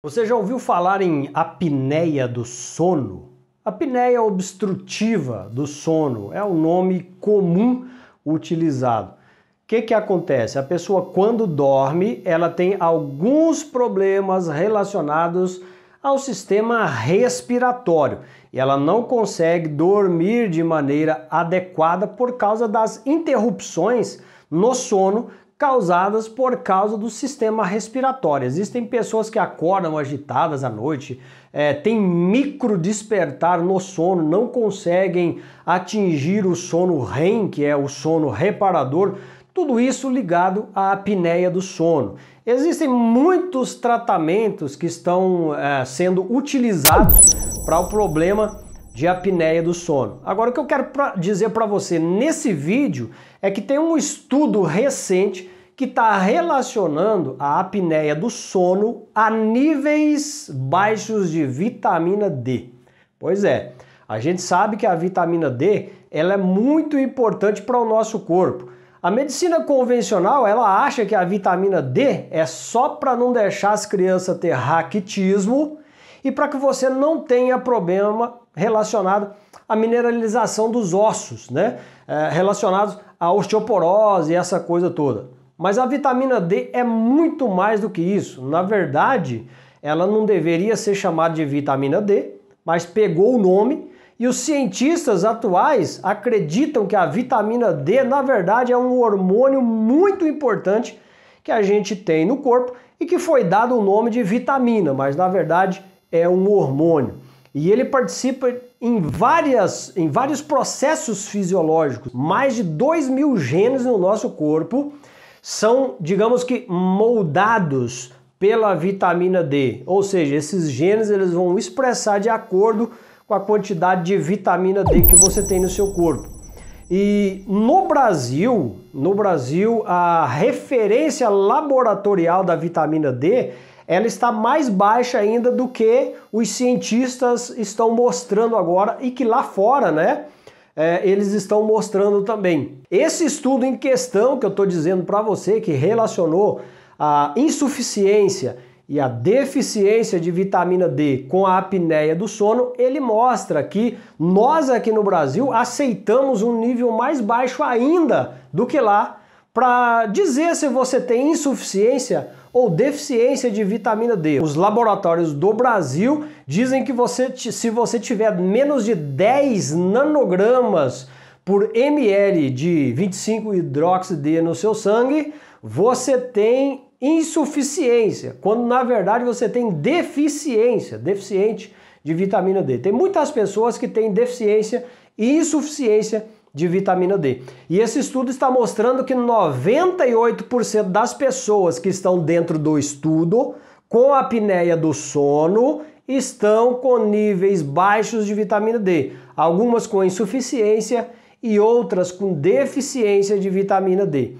Você já ouviu falar em apneia do sono? Apneia obstrutiva do sono é o nome comum utilizado. O que, que acontece? A pessoa, quando dorme, ela tem alguns problemas relacionados ao sistema respiratório e ela não consegue dormir de maneira adequada por causa das interrupções no sono causadas por causa do sistema respiratório. Existem pessoas que acordam agitadas à noite, é, têm micro despertar no sono, não conseguem atingir o sono REM, que é o sono reparador, tudo isso ligado à apneia do sono. Existem muitos tratamentos que estão é, sendo utilizados para o problema de apneia do sono. Agora, o que eu quero pra dizer para você nesse vídeo é que tem um estudo recente que está relacionando a apneia do sono a níveis baixos de vitamina D. Pois é, a gente sabe que a vitamina D ela é muito importante para o nosso corpo. A medicina convencional ela acha que a vitamina D é só para não deixar as crianças ter raquitismo e para que você não tenha problema relacionado à mineralização dos ossos, né? É, relacionados à osteoporose e essa coisa toda. Mas a vitamina D é muito mais do que isso. Na verdade, ela não deveria ser chamada de vitamina D, mas pegou o nome e os cientistas atuais acreditam que a vitamina D, na verdade, é um hormônio muito importante que a gente tem no corpo e que foi dado o nome de vitamina, mas na verdade é um hormônio. E ele participa em, várias, em vários processos fisiológicos. Mais de 2 mil genes no nosso corpo são, digamos que, moldados pela vitamina D. Ou seja, esses genes eles vão expressar de acordo com a quantidade de vitamina D que você tem no seu corpo. E no Brasil, no Brasil, a referência laboratorial da vitamina D ela está mais baixa ainda do que os cientistas estão mostrando agora e que lá fora, né? É, eles estão mostrando também. Esse estudo em questão que eu estou dizendo para você, que relacionou a insuficiência e a deficiência de vitamina D com a apneia do sono, ele mostra que nós aqui no Brasil aceitamos um nível mais baixo ainda do que lá para dizer se você tem insuficiência ou deficiência de vitamina D. Os laboratórios do Brasil dizem que você, se você tiver menos de 10 nanogramas por ml de 25 hidróxido D no seu sangue, você tem insuficiência, quando na verdade você tem deficiência, deficiente de vitamina D. Tem muitas pessoas que têm deficiência e insuficiência de vitamina D. E esse estudo está mostrando que 98% das pessoas que estão dentro do estudo com a apneia do sono estão com níveis baixos de vitamina D, algumas com insuficiência e outras com deficiência de vitamina D.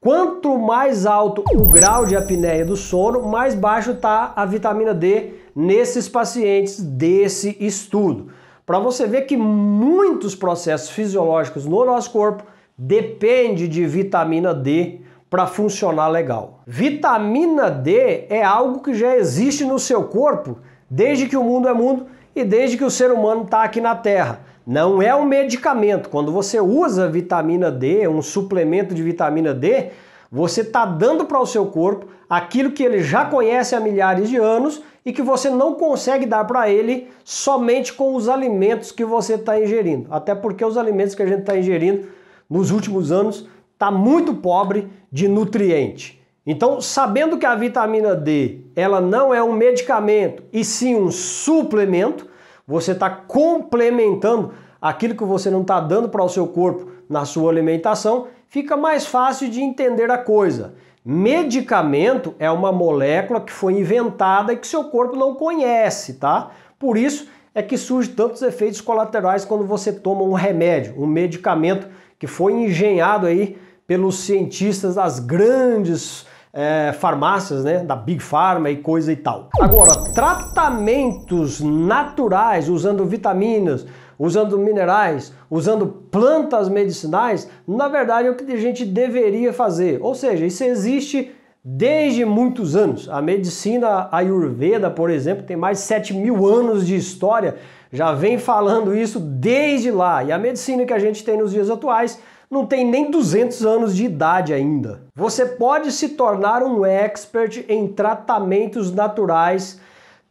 Quanto mais alto o grau de apneia do sono, mais baixo está a vitamina D nesses pacientes desse estudo para você ver que muitos processos fisiológicos no nosso corpo depende de vitamina D para funcionar legal. Vitamina D é algo que já existe no seu corpo desde que o mundo é mundo e desde que o ser humano está aqui na Terra. Não é um medicamento. Quando você usa vitamina D, um suplemento de vitamina D, você está dando para o seu corpo aquilo que ele já conhece há milhares de anos e que você não consegue dar para ele somente com os alimentos que você está ingerindo. Até porque os alimentos que a gente está ingerindo nos últimos anos está muito pobre de nutriente. Então, sabendo que a vitamina D ela não é um medicamento e sim um suplemento, você está complementando aquilo que você não está dando para o seu corpo na sua alimentação fica mais fácil de entender a coisa. Medicamento é uma molécula que foi inventada e que seu corpo não conhece, tá? Por isso é que surgem tantos efeitos colaterais quando você toma um remédio, um medicamento que foi engenhado aí pelos cientistas das grandes é, farmácias, né, da Big Pharma e coisa e tal. Agora, tratamentos naturais usando vitaminas, usando minerais, usando plantas medicinais, na verdade é o que a gente deveria fazer. Ou seja, isso existe desde muitos anos. A medicina ayurveda, por exemplo, tem mais de 7 mil anos de história, já vem falando isso desde lá. E a medicina que a gente tem nos dias atuais não tem nem 200 anos de idade ainda. Você pode se tornar um expert em tratamentos naturais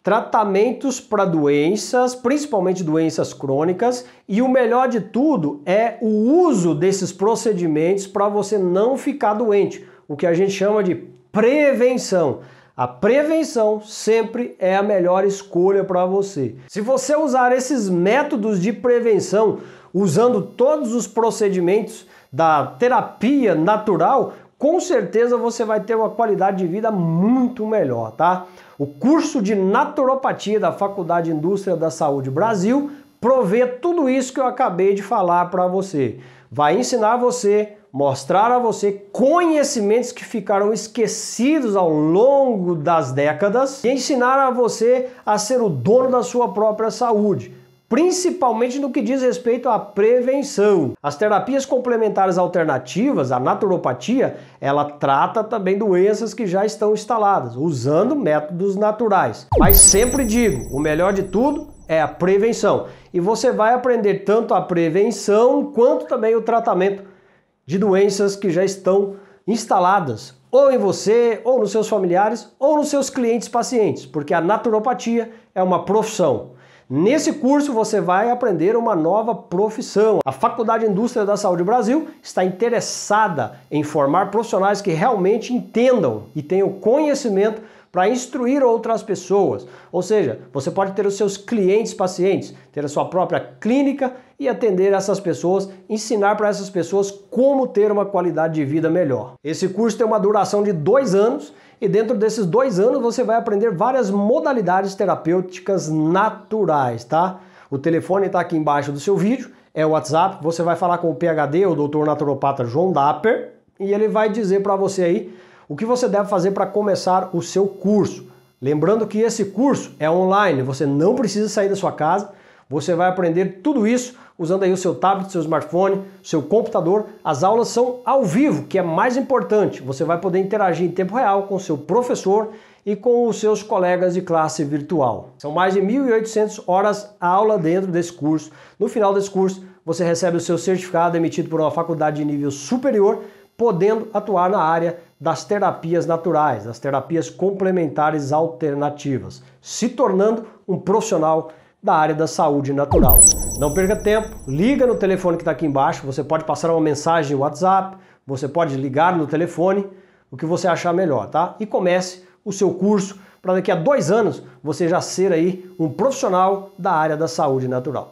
tratamentos para doenças, principalmente doenças crônicas, e o melhor de tudo é o uso desses procedimentos para você não ficar doente, o que a gente chama de prevenção. A prevenção sempre é a melhor escolha para você. Se você usar esses métodos de prevenção, usando todos os procedimentos da terapia natural, com certeza você vai ter uma qualidade de vida muito melhor, tá? O curso de naturopatia da Faculdade de Indústria da Saúde Brasil provê tudo isso que eu acabei de falar para você. Vai ensinar você, mostrar a você conhecimentos que ficaram esquecidos ao longo das décadas e ensinar a você a ser o dono da sua própria saúde principalmente no que diz respeito à prevenção. As terapias complementares alternativas, a naturopatia, ela trata também doenças que já estão instaladas, usando métodos naturais. Mas sempre digo, o melhor de tudo é a prevenção. E você vai aprender tanto a prevenção quanto também o tratamento de doenças que já estão instaladas, ou em você, ou nos seus familiares, ou nos seus clientes pacientes, porque a naturopatia é uma profissão. Nesse curso você vai aprender uma nova profissão. A Faculdade de Indústria da Saúde Brasil está interessada em formar profissionais que realmente entendam e tenham conhecimento para instruir outras pessoas. Ou seja, você pode ter os seus clientes pacientes, ter a sua própria clínica e atender essas pessoas, ensinar para essas pessoas como ter uma qualidade de vida melhor. Esse curso tem uma duração de dois anos e dentro desses dois anos você vai aprender várias modalidades terapêuticas naturais, tá? O telefone está aqui embaixo do seu vídeo, é o WhatsApp, você vai falar com o PHD, o doutor naturopata João Dapper, e ele vai dizer para você aí o que você deve fazer para começar o seu curso. Lembrando que esse curso é online, você não precisa sair da sua casa, você vai aprender tudo isso usando aí o seu tablet, seu smartphone, seu computador. As aulas são ao vivo, que é mais importante. Você vai poder interagir em tempo real com seu professor e com os seus colegas de classe virtual. São mais de 1.800 horas a aula dentro desse curso. No final desse curso, você recebe o seu certificado emitido por uma faculdade de nível superior, podendo atuar na área das terapias naturais, das terapias complementares alternativas, se tornando um profissional da área da saúde natural. Não perca tempo, liga no telefone que está aqui embaixo, você pode passar uma mensagem no WhatsApp, você pode ligar no telefone, o que você achar melhor, tá? E comece o seu curso para daqui a dois anos você já ser aí um profissional da área da saúde natural.